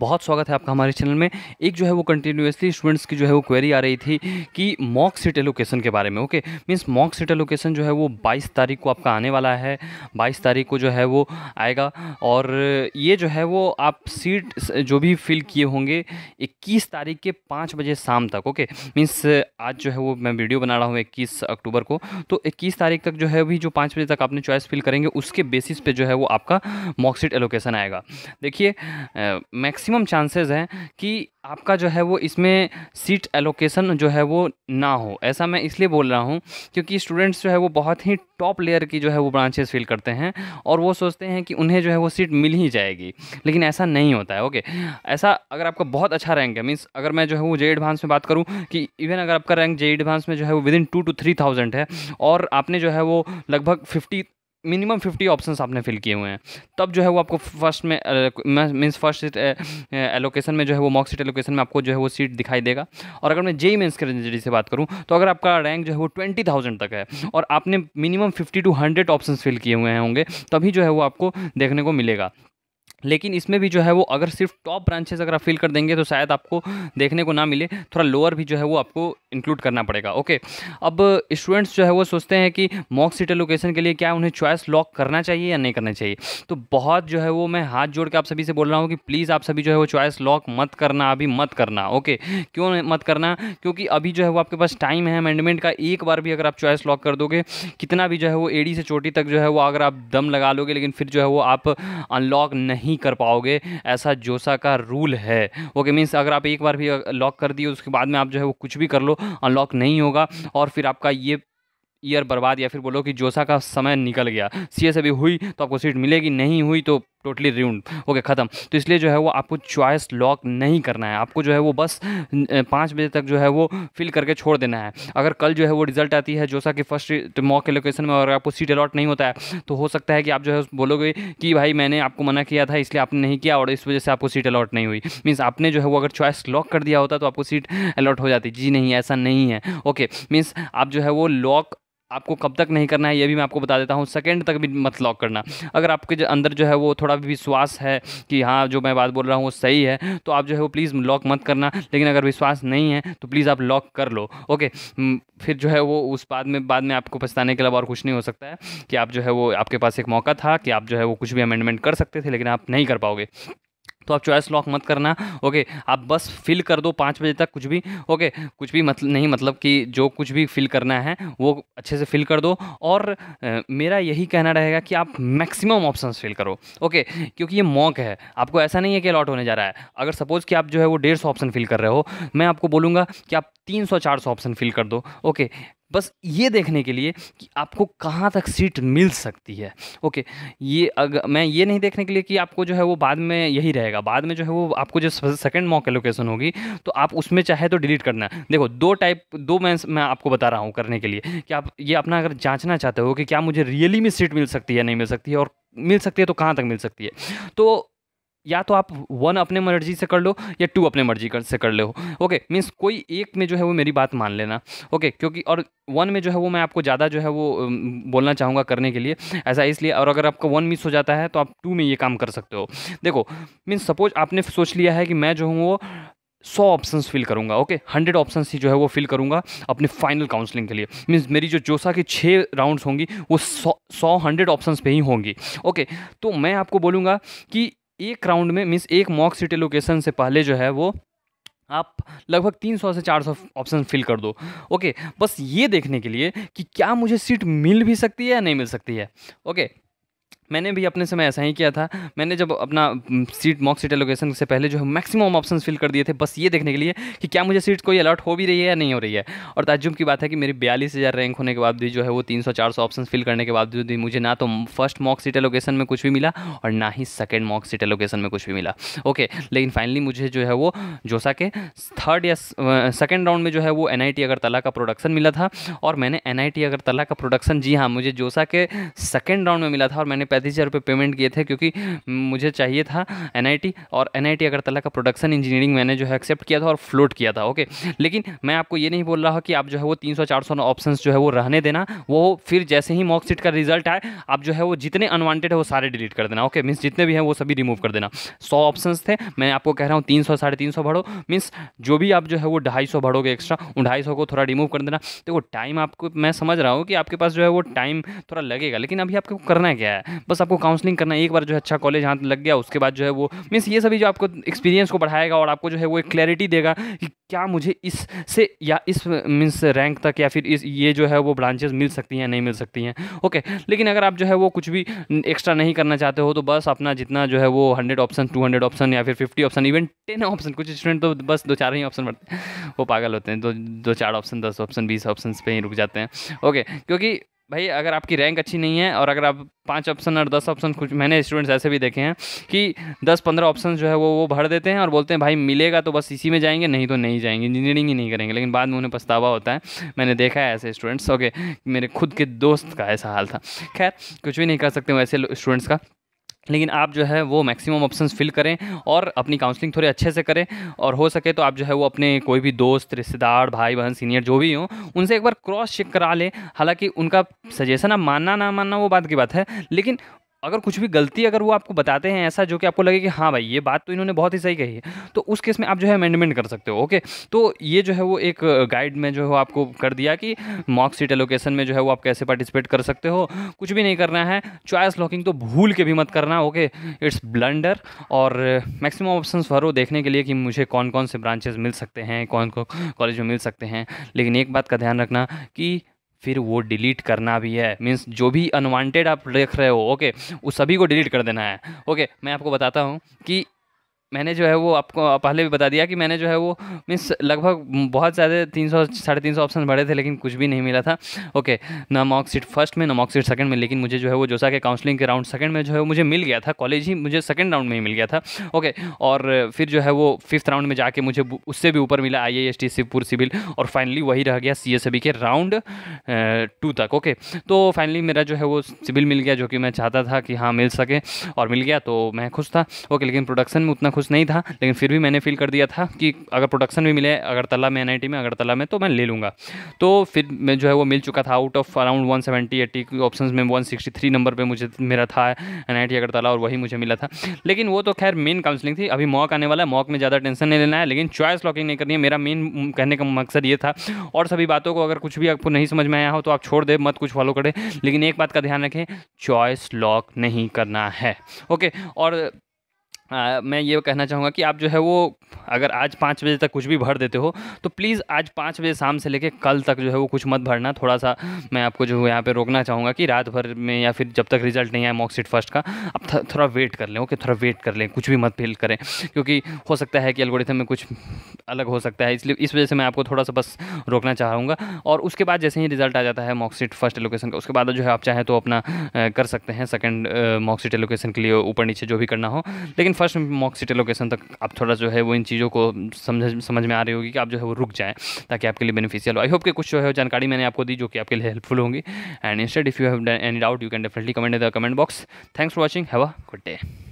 बहुत स्वागत है आपका हमारे चैनल में एक जो है वो कंटिन्यूसली स्टूडेंट्स की जो है वो क्वेरी आ रही थी कि मॉक सीट एलोकेशन के बारे में okay means mock seat allocation जो है वो 22 तारीख को आपका आने वाला है 22 तारीख को जो है वो आएगा और ये जो है वो आप सीट जो भी फिल किए होंगे 21 तारीख के पाँच बजे शाम तक ओके मीन्स आज जो है वो मैं वीडियो बना रहा हूँ इक्कीस अक्टूबर को तो इक्कीस तारीख तक जो है भी जो पाँच बजे तक आपने चॉइस फिल करेंगे उसके बेसिस पर जो है वो आपका मॉक सीट एलोकेशन आएगा देखिए मैक्स मैक्सिमम चांसेस हैं कि आपका जो है वो इसमें सीट एलोकेशन जो है वो ना हो ऐसा मैं इसलिए बोल रहा हूँ क्योंकि स्टूडेंट्स जो है वो बहुत ही टॉप लेयर की जो है वो ब्रांचेस फिल करते हैं और वो सोचते हैं कि उन्हें जो है वो सीट मिल ही जाएगी लेकिन ऐसा नहीं होता है ओके ऐसा अगर आपका बहुत अच्छा रैंक है मीन्स अगर मैं जो है वो जे एडवांस में बात करूँ कि इवन अगर आपका रैंक जे एडवांस में जो है वो within two to three thousand है और आपने जो है वो लगभग फिफ्टी मिनिमम फिफ्टी ऑप्शंस आपने फिल किए हुए हैं तब जो है वो आपको फर्स्ट में मीन्स फर्स्ट सीट एलोकेशन में जो है वो मॉक सीट एलोकेशन में आपको जो है वो सीट दिखाई देगा और अगर मैं जेई मेन्स के से बात करूँ तो अगर आपका रैंक जो है वो ट्वेंटी थाउजेंड तक है और आपने minimum fifty two hundred option fill किए हुए होंगे तभी जो है वो आपको देखने को मिलेगा लेकिन इसमें भी जो है वो अगर सिर्फ टॉप ब्रांचेस अगर आप फिल कर देंगे तो शायद आपको देखने को ना मिले थोड़ा लोअर भी जो है वो आपको इंक्लूड करना पड़ेगा ओके अब स्टूडेंट्स जो है वो सोचते हैं कि मॉक सीट एलोकेशन के लिए क्या उन्हें चॉइस लॉक करना चाहिए या नहीं करना चाहिए तो बहुत जो है वो मैं हाथ जोड़ के आप सभी से बोल रहा हूँ कि प्लीज़ आप सभी जो है वो चॉइस लॉक मत करना अभी मत करना ओके क्यों मत करना क्योंकि अभी जो है वो आपके पास टाइम है अमेंडमेंट का एक बार भी अगर आप चॉइस लॉक कर दोगे कितना भी जो है वो एडी से चोटी तक जो है वो अगर आप दम लगा लोगे लेकिन फिर जो है वो आप अनलॉक नहीं नहीं कर पाओगे ऐसा जोसा का रूल है ओके मीन्स अगर आप एक बार भी लॉक कर दिए उसके बाद में आप जो है वो कुछ भी कर लो अनलॉक नहीं होगा और फिर आपका ये ईयर बर्बाद या फिर बोलो कि जोसा का समय निकल गया सी एस अभी हुई तो आपको सीट मिलेगी नहीं हुई तो टोटली रिउंड ओके ख़त्म तो इसलिए जो है वो आपको चॉइस लॉक नहीं करना है आपको जो है वो बस पाँच बजे तक जो है वो फिल करके छोड़ देना है अगर कल जो है वो रिजल्ट आती है जोसा कि फर्स्ट मॉक के लोकेशन में और आपको सीट अलॉट नहीं होता है तो हो सकता है कि आप जो है बोलोगे कि भाई मैंने आपको मना किया था इसलिए आपने नहीं किया और इस वजह से आपको सीट अलॉट नहीं हुई मीन्स आपने जो है वो अगर चॉइस लॉक कर दिया होता तो आपको सीट अलॉट हो जाती जी नहीं ऐसा नहीं है ओके मीन्स आप जो है वो लॉक आपको कब तक नहीं करना है ये भी मैं आपको बता देता हूँ सेकेंड तक भी मत लॉक करना अगर आपके जो अंदर जो है वो थोड़ा भी विश्वास है कि हाँ जो मैं बात बोल रहा हूँ वो सही है तो आप जो है वो प्लीज़ लॉक मत करना लेकिन अगर विश्वास नहीं है तो प्लीज़ आप लॉक कर लो ओके हम्म, फिर जो है वो उस बाद में बाद में आपको पछताने के अलावा और कुछ नहीं हो सकता है कि आप जो है वो आपके पास एक मौका था कि आप जो है वो कुछ भी अमेंडमेंट कर सकते थे लेकिन आप नहीं कर पाओगे तो आप चॉइस लॉक मत करना ओके आप बस फिल कर दो पाँच बजे तक कुछ भी ओके कुछ भी मतलब नहीं मतलब कि जो कुछ भी फिल करना है वो अच्छे से फिल कर दो और ए, मेरा यही कहना रहेगा कि आप मैक्सिमम ऑप्शंस फिल करो ओके क्योंकि ये मॉक है आपको ऐसा नहीं है कि अलॉट होने जा रहा है अगर सपोज़ कि आप जो है वो डेढ़ सौ ऑप्शन फिल कर रहे हो मैं आपको बोलूँगा कि आप तीन सौ चार सौ ऑप्शन फिल कर दो ओके बस ये देखने के लिए कि आपको कहाँ तक सीट मिल सकती है ओके ये अगर मैं ये नहीं देखने के लिए कि आपको जो है वो बाद में यही रहेगा बाद में जो है वो आपको जो सेकेंड मॉक एलोकेशन होगी तो आप उसमें चाहे तो डिलीट करना है देखो दो टाइप दो मैं मैं आपको बता रहा हूँ करने के लिए कि आप ये अपना अगर जाँचना चाहते हो कि क्या मुझे रियली में सीट मिल सकती है नहीं मिल सकती है और मिल सकती है तो कहाँ तक मिल सकती है तो या तो आप वन अपने मर्जी से कर लो या टू अपने मर्जी कर से कर लो ओके मीन्स कोई एक में जो है वो मेरी बात मान लेना ओके क्योंकि और वन में जो है वो मैं आपको ज़्यादा जो है वो बोलना चाहूँगा करने के लिए ऐसा इसलिए और अगर आपका वन मिस हो जाता है तो आप टू में ये काम कर सकते हो देखो मीन्स सपोज आपने सोच लिया है कि मैं जो हूँ वो सौ ऑप्शंस फिल करूंगा ओके हंड्रेड ऑप्शंस ही जो है वो फिल करूंगा अपने फाइनल काउंसलिंग के लिए मीन्स मेरी जो जोसा की छः राउंड्स होंगी वो सौ सौ हंड्रेड ऑप्शंस पे ही होंगी ओके तो मैं आपको बोलूँगा कि एक राउंड में मीन्स एक मॉक सिटी लोकेशन से पहले जो है वो आप लगभग 300 से 400 ऑप्शन फिल कर दो ओके बस ये देखने के लिए कि क्या मुझे सीट मिल भी सकती है या नहीं मिल सकती है ओके मैंने भी अपने समय ऐसा ही किया था मैंने जब अपना सीट मॉक सीट एलोकेशन से पहले जो है मैक्सिमम ऑप्शन फिल कर दिए थे बस ये देखने के लिए कि क्या मुझे सीट कोई अलॉट हो भी रही है या नहीं हो रही है और ताजुब की बात है कि मेरी बयालीस हज़ार रैंक होने के बाद भी जो है वो तीन सौ चार सौ ऑप्शन फिल करने के बावजूद भी मुझे ना तो फर्स्ट मॉक सीट एलोकेशन में कुछ भी मिला और ना ही सेकेंड मॉक सीट एलोकेशन में कुछ भी मिला ओके लेकिन फाइनली मुझे जो है वो जोसा के थर्ड या सेकेंड राउंड में जो है वो एन आई का प्रोडक्शन मिला था और मैंने एन आई का प्रोडक्शन जी हाँ मुझे जोसा के सेकेंड राउंड में मिला था और मैंने पैंतीस हज़ार रुपये पेमेंट किए थे क्योंकि मुझे चाहिए था एन और एन अगरतला का प्रोडक्शन इंजीनियरिंग मैंने जो है एक्सेप्ट किया था और फ्लोट किया था ओके लेकिन मैं आपको ये नहीं बोल रहा हूँ कि आप जो है वो तीन सौ चार सौ ऑप्शन जो है वो रहने देना वो फिर जैसे ही मॉकसीट का रिजल्ट आए आप जो है वो जितने अनवांटेड है वो सारे डिलीट कर देना ओके मीन्स जितने भी हैं वो सभी रिमूव कर देना सौ ऑप्शन थे मैं आपको कह रहा हूँ तीन सौ साढ़े तीन सौ भरो मीन्स जो भी आप जो है वो ढाई सौ भरोगे एक्स्ट्रा उन ढाई सौ को थोड़ा रिमूव कर देना देखो वो टाइम आपको मैं समझ रहा हूँ कि आपके पास जो है वो टाइम थोड़ा लगेगा लेकिन अभी आपको करना क्या है बस आपको काउंसलिंग करना एक बार जो है अच्छा कॉलेज हाथ लग गया उसके बाद जो है वो मीन्स ये सभी जो आपको एक्सपीरियंस को बढ़ाएगा और आपको जो है वो एक क्लैरिटी देगा कि क्या मुझे इस से या इस मीन्स रैंक तक या फिर इस ये जो है वो ब्रांचेज मिल सकती हैं नहीं मिल सकती हैं ओके लेकिन अगर आप जो है वो कुछ भी एक्स्ट्रा नहीं करना चाहते हो तो बस अपना जितना जो है वो hundred option two hundred option या फिर fifty option even ten option कुछ स्टूडेंट तो बस दो चार ही ऑप्शन बढ़ते हैं वो पागल होते हैं दो दो चार ऑप्शन दस ऑप्शन बीस ऑप्शन पर ही रुक जाते हैं ओके क्योंकि भाई अगर आपकी रैंक अच्छी नहीं है और अगर आप पांच ऑप्शन और दस ऑप्शन कुछ मैंने स्टूडेंट्स ऐसे भी देखे हैं कि दस पंद्रह ऑप्शन जो है वो वो भर देते हैं और बोलते हैं भाई मिलेगा तो बस इसी में जाएंगे नहीं तो नहीं जाएंगे इंजीनियरिंग ही नहीं करेंगे लेकिन बाद में उन्हें पछतावा होता है मैंने देखा है ऐसे स्टूडेंट्स ओके मेरे खुद के दोस्त का ऐसा हाल था खैर कुछ भी नहीं कर सकते वैसे ऐसे स्टूडेंट्स का लेकिन आप जो है वो मैक्सिमम ऑप्शन फिल करें और अपनी काउंसलिंग थोड़े अच्छे से करें और हो सके तो आप जो है वो अपने कोई भी दोस्त रिश्तेदार भाई बहन सीनियर जो भी हों उनसे एक बार क्रॉस चेक करा लें हालांकि उनका सजेशन आप मानना ना मानना वो बात की बात है लेकिन अगर कुछ भी गलती अगर वो आपको बताते हैं ऐसा जो कि आपको लगे कि हाँ भाई ये बात तो इन्होंने बहुत ही सही कही है तो उस केस में आप जो है अमेंडमेंट कर सकते हो ओके तो ये जो है वो एक गाइड में जो है आपको कर दिया कि मॉक सीट एलोकेशन में जो है वो आप कैसे पार्टिसिपेट कर सकते हो कुछ भी नहीं करना है चॉइस लॉकिंग तो भूल के भी मत करना ओके इट्स ब्लंडर और मैक्सिमम ऑप्शन भरो देखने के लिए कि मुझे कौन कौन से ब्रांचेज मिल सकते हैं कौन कौन कॉलेज में मिल सकते हैं लेकिन एक बात का ध्यान रखना कि फिर वो डिलीट करना भी है मीन्स जो भी अनवांटेड आप देख रहे हो ओके उस सभी को डिलीट कर देना है ओके मैं आपको बताता हूँ कि मैंने जो है वो आपको पहले भी बता दिया कि मैंने जो है वो मीन्स लगभग बहुत ज़्यादा तीन सौ साढ़े तीन सौ ऑप्शन भरे थे लेकिन कुछ भी नहीं मिला था ओके ना सीट फर्स्ट में नमॉक सीट सेकंड में लेकिन मुझे जो है वो जोसा के काउंसलिंग के राउंड सेकंड में जो है मुझे मिल गया था कॉलेज ही मुझे सेकंड राउंड में ही मिल गया था ओके और फिर जो है वो फिफ्थ राउंड में जाके मुझे उससे भी ऊपर मिला आई आई शिवपुर सिविल और फाइनली वही रह गया सी के राउंड टू तक ओके तो फाइनली मेरा जो है वो सिविल मिल गया जो कि मैं चाहता था कि हाँ मिल सके और मिल गया तो मैं खुश था ओके लेकिन प्रोडक्शन में उतना खुश खुश नहीं था लेकिन फिर भी मैंने फील कर दिया था कि अगर प्रोडक्शन भी मिले अगरतला में एन में अगरतला में तो मैं ले लूँगा तो फिर मैं जो है वो मिल चुका था out of around one seventy eighty option में वन सिक्सटी थ्री नंबर पर मुझे मेरा था एन आई अगरतला और वही मुझे मिला था लेकिन वो तो खैर मेन काउंसलिंग थी अभी मॉक आने वाला है मॉक में ज़्यादा टेंशन नहीं लेना है लेकिन चॉइस लॉकिंग नहीं करनी है मेरा मेन कहने का मकसद ये था और सभी बातों को अगर कुछ भी आपको नहीं समझ में आया हो तो आप छोड़ दे मत कुछ फॉलो करें लेकिन एक बात का ध्यान रखें चॉइस लॉक नहीं करना है ओके और आ, हाँ, मैं ये कहना चाहूँगा कि आप जो है वो अगर आज पाँच बजे तक कुछ भी भर देते हो तो प्लीज़ आज पाँच बजे शाम से लेकर कल तक जो है वो कुछ मत भरना थोड़ा सा मैं आपको जो यहाँ पे रोकना चाहूँगा कि रात भर में या फिर जब तक रिजल्ट नहीं आए मॉक्सिट फर्स्ट का आप थोड़ा वेट कर लें ओके थोड़ा वेट कर लें कुछ भी मत फील करें क्योंकि हो सकता है कि अलगोड़ी में कुछ अलग हो सकता है इसलिए इस वजह से मैं आपको थोड़ा सा बस रोकना चाहूँगा और उसके बाद जैसे ही रिजल्ट आ जाता है मॉक्सिट फर्स्ट एलोकेशन का उसके बाद जो है आप चाहें तो अपना कर सकते हैं सेकेंड मॉक्सिट एलोकेशन के लिए ऊपर नीचे जो भी करना हो लेकिन फर्स्ट मॉक सिटी लोकेशन तक आप थोड़ा जो है वो इन चीज़ों को समझ समझ में आ रही होगी कि आप जो है वो रुक जाएँ ताकि आपके लिए बेनिफिशियल हो आई होप कि कुछ जो है जानकारी मैंने आपको दी जो कि आपके लिए हेल्पफुल होंगी and instead if you have any doubt you can definitely comment in the comment box thanks for watching have a good day